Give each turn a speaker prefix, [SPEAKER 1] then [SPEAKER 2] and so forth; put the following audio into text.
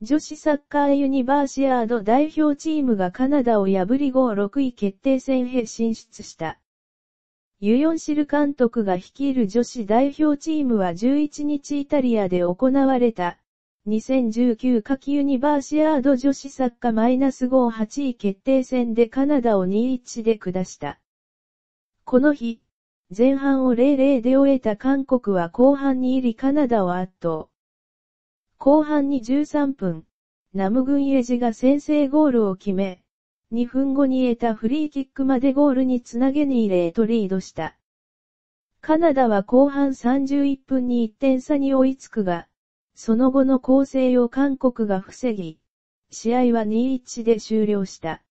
[SPEAKER 1] 女子サッカーユニバーシアード代表チームがカナダを破り5、6位決定戦へ進出した。ユヨンシル監督が率いる女子代表チームは11日イタリアで行われた。2019夏季ユニバーシアード女子サッカーマイナス5 8位決定戦でカナダを2-1で下した。この日、前半を0-0で終えた韓国は後半に入りカナダを圧倒。後半に13分、ナムグンエジが先制ゴールを決め、2分後に得たフリーキックまでゴールにつなげに入れとリードした。カナダは後半31分に1点差に追いつくが、その後の構成を韓国が防ぎ、試合は2-1で終了した。